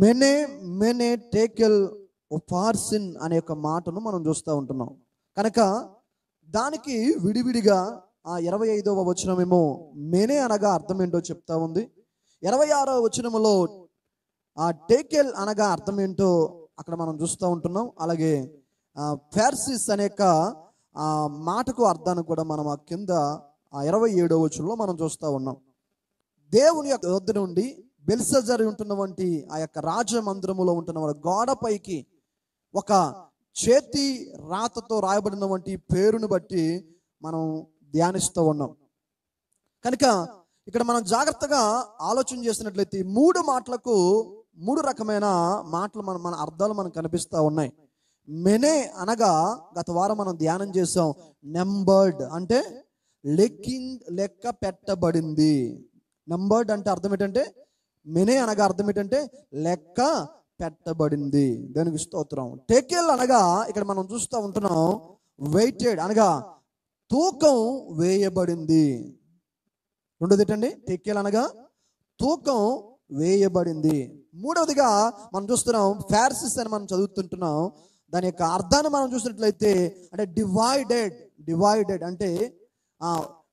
మెనే మెనే tackle ఫార్సిన్ అనే ఒక మాటను మనం చూస్తూ ఉంటున్నాం కనుక దానికి విడివిడిగా ఆ ఇరవై ఐదవ వచనమేమో మెనే అనగా అర్థం ఏంటో చెప్తా ఉంది ఇరవై ఆరవ వచనములో ఆ టేకెల్ అనగా అర్థం ఏంటో అక్కడ మనం చూస్తూ ఉంటున్నాం అలాగే ఫార్సిస్ అనే యొక్క మాటకు అర్థాన్ని కూడా మనం ఆ కింద ఆ ఇరవై ఏడో వచనంలో మనం చూస్తూ ఉన్నాం దేవుని యొక్క వద్ద నుండి బెల్సజర్ ఉంటున్నటువంటి ఆ యొక్క రాజ మందిరములో ఉంటున్న గోడపైకి ఒక చేతి రాతతో రాయబడినటువంటి పేరును బట్టి మనం ధ్యానిస్తూ ఉన్నాం కనుక ఇక్కడ మనం జాగ్రత్తగా ఆలోచన చేసినట్లయితే మూడు మాటలకు మూడు రకమైన మాటలు మన మన అర్థాలు మనకు కనిపిస్తూ ఉన్నాయి మెనే అనగా గత వారం మనం ధ్యానం చేసాం నెంబర్డ్ అంటే లెక్కింగ్ లెక్క పెట్టబడింది నెంబర్డ్ అంటే అర్థం ఏంటంటే మెనే అనగా అర్థం ఏంటంటే లెక్క పెట్టబడింది దానికి స్తోత్రం టేకెల్ అనగా ఇక్కడ మనం చూస్తూ ఉంటున్నాం వెయిటెడ్ అనగా తూకం వేయబడింది రెండోది ఏంటండి టేకెల్ అనగా తూకం వేయబడింది మూడవదిగా మనం చూస్తున్నాం ఫార్సిస్ అని మనం చదువుతుంటున్నాం దాని యొక్క అర్థాన్ని మనం చూసినట్లయితే అంటే డివైడెడ్ డివైడెడ్ అంటే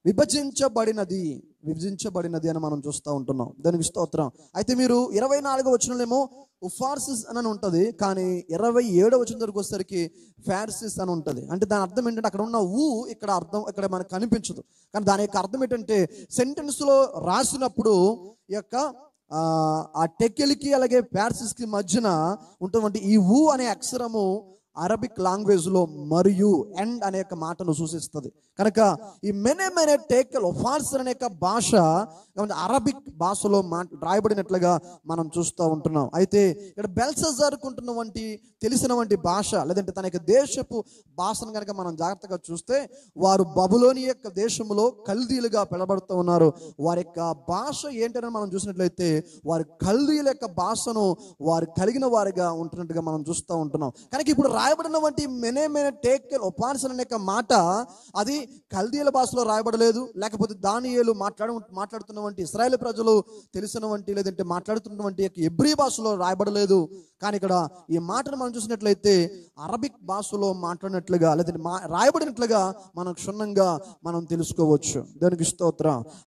విభజించబడినది విభజించబడినది అని మనం చూస్తూ ఉంటున్నాం దానికి స్తోత్రం అయితే మీరు ఇరవై నాలుగో వచ్చినలేమో ఉఫార్సిస్ అని ఉంటుంది కానీ ఇరవై ఏడో వచ్చిన దగ్గరకు వచ్చేసరికి ఫ్యార్సిస్ అని ఉంటుంది అంటే దాని అర్థం ఏంటంటే అక్కడ ఉన్న ఊ ఇక్కడ అర్థం ఇక్కడ మనకు కనిపించదు కానీ దాని యొక్క అర్థం ఏంటంటే సెంటెన్స్లో రాసినప్పుడు యొక్క ఆ టెక్కెలికి అలాగే ప్యార్సిస్కి మధ్యన ఉన్నటువంటి ఈ ఊ అనే అక్షరము అరబిక్ లాంగ్వేజ్లో మరియు ఎండ్ అనే మాటను సూచిస్తుంది కనుక ఈ మెనే మెనే టేకల్ ఒఫార్సర్ అనే భాష అరబిక్ భాషలో మా రాయబడినట్లుగా మనం చూస్తూ ఉంటున్నాం అయితే ఇక్కడ బెల్సజారుకుంటున్న వంటి తెలిసిన వంటి భాష లేదంటే తన యొక్క దేశపు భాషను కనుక మనం జాగ్రత్తగా చూస్తే వారు బబులోని యొక్క దేశంలో కల్దీలుగా పిలబడుతూ ఉన్నారు వారి యొక్క భాష ఏంటని మనం చూసినట్లయితే వారి కల్దీల యొక్క భాషను వారు కలిగిన వారిగా ఉంటున్నట్టుగా మనం చూస్తూ ఉంటున్నాం కనుక ఇప్పుడు రాయబడినటువంటి మెనే మెనే టేక్ ఉపాసన అనే మాట అది కల్దీల భాషలో రాయబడలేదు లేకపోతే దానియేలు మాట్లాడ మాట్లాడుతున్నటువంటి ఇస్రాయల్ ప్రజలు తెలిసినవంటి లేదంటే మాట్లాడుతున్నటువంటి ఎబ్రి భాషలో రాయబడలేదు కానీ ఇక్కడ ఈ మాటను మనం చూసినట్లయితే అరబిక్ భాషలో మాట్లాడినట్లుగా లేదంటే మా రాయబడినట్లుగా మనం క్షుణ్ణంగా మనం తెలుసుకోవచ్చు దానికి స్తోత్రం